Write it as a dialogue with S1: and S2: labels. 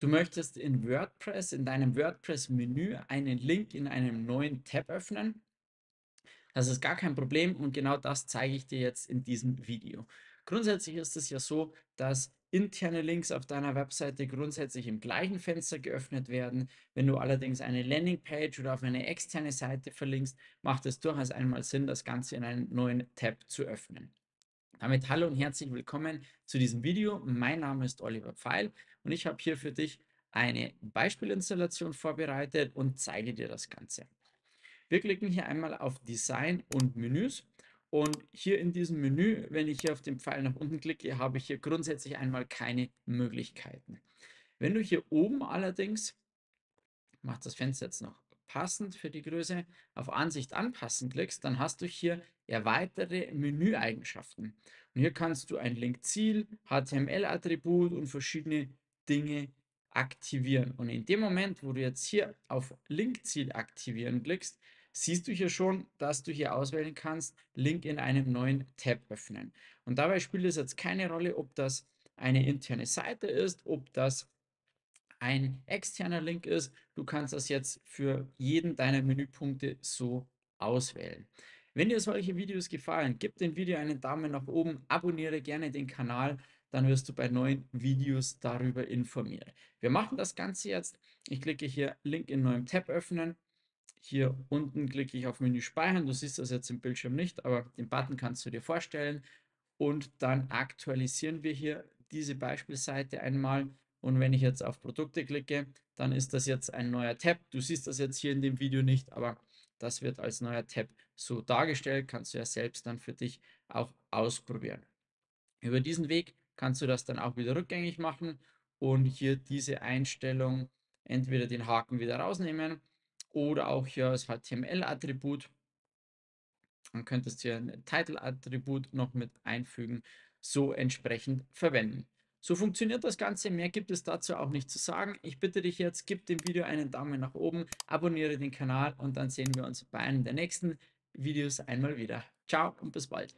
S1: Du möchtest in WordPress, in deinem WordPress-Menü einen Link in einem neuen Tab öffnen. Das ist gar kein Problem und genau das zeige ich dir jetzt in diesem Video. Grundsätzlich ist es ja so, dass interne Links auf deiner Webseite grundsätzlich im gleichen Fenster geöffnet werden. Wenn du allerdings eine Landingpage oder auf eine externe Seite verlinkst, macht es durchaus einmal Sinn, das Ganze in einem neuen Tab zu öffnen. Damit hallo und herzlich willkommen zu diesem Video. Mein Name ist Oliver Pfeil und ich habe hier für dich eine Beispielinstallation vorbereitet und zeige dir das Ganze. Wir klicken hier einmal auf Design und Menüs und hier in diesem Menü, wenn ich hier auf den Pfeil nach unten klicke, habe ich hier grundsätzlich einmal keine Möglichkeiten. Wenn du hier oben allerdings, macht das Fenster jetzt noch passend für die Größe auf Ansicht anpassen klickst, dann hast du hier erweiterte Menüeigenschaften. Und hier kannst du ein Link-Ziel, HTML-Attribut und verschiedene Dinge aktivieren. Und in dem Moment, wo du jetzt hier auf Link-Ziel aktivieren klickst, siehst du hier schon, dass du hier auswählen kannst, Link in einem neuen Tab öffnen. Und dabei spielt es jetzt keine Rolle, ob das eine interne Seite ist, ob das ein externer Link ist. Du kannst das jetzt für jeden deiner Menüpunkte so auswählen. Wenn dir solche Videos gefallen, gib dem Video einen Daumen nach oben, abonniere gerne den Kanal, dann wirst du bei neuen Videos darüber informiert. Wir machen das Ganze jetzt. Ich klicke hier Link in neuem Tab öffnen. Hier unten klicke ich auf Menü speichern. Du siehst das jetzt im Bildschirm nicht, aber den Button kannst du dir vorstellen. Und dann aktualisieren wir hier diese Beispielseite einmal. Und wenn ich jetzt auf Produkte klicke, dann ist das jetzt ein neuer Tab. Du siehst das jetzt hier in dem Video nicht, aber das wird als neuer Tab so dargestellt. Kannst du ja selbst dann für dich auch ausprobieren. Über diesen Weg kannst du das dann auch wieder rückgängig machen und hier diese Einstellung entweder den Haken wieder rausnehmen oder auch hier das HTML-Attribut. Dann könntest du hier ein Title-Attribut noch mit einfügen, so entsprechend verwenden. So funktioniert das Ganze, mehr gibt es dazu auch nicht zu sagen. Ich bitte dich jetzt, gib dem Video einen Daumen nach oben, abonniere den Kanal und dann sehen wir uns bei einem der nächsten Videos einmal wieder. Ciao und bis bald.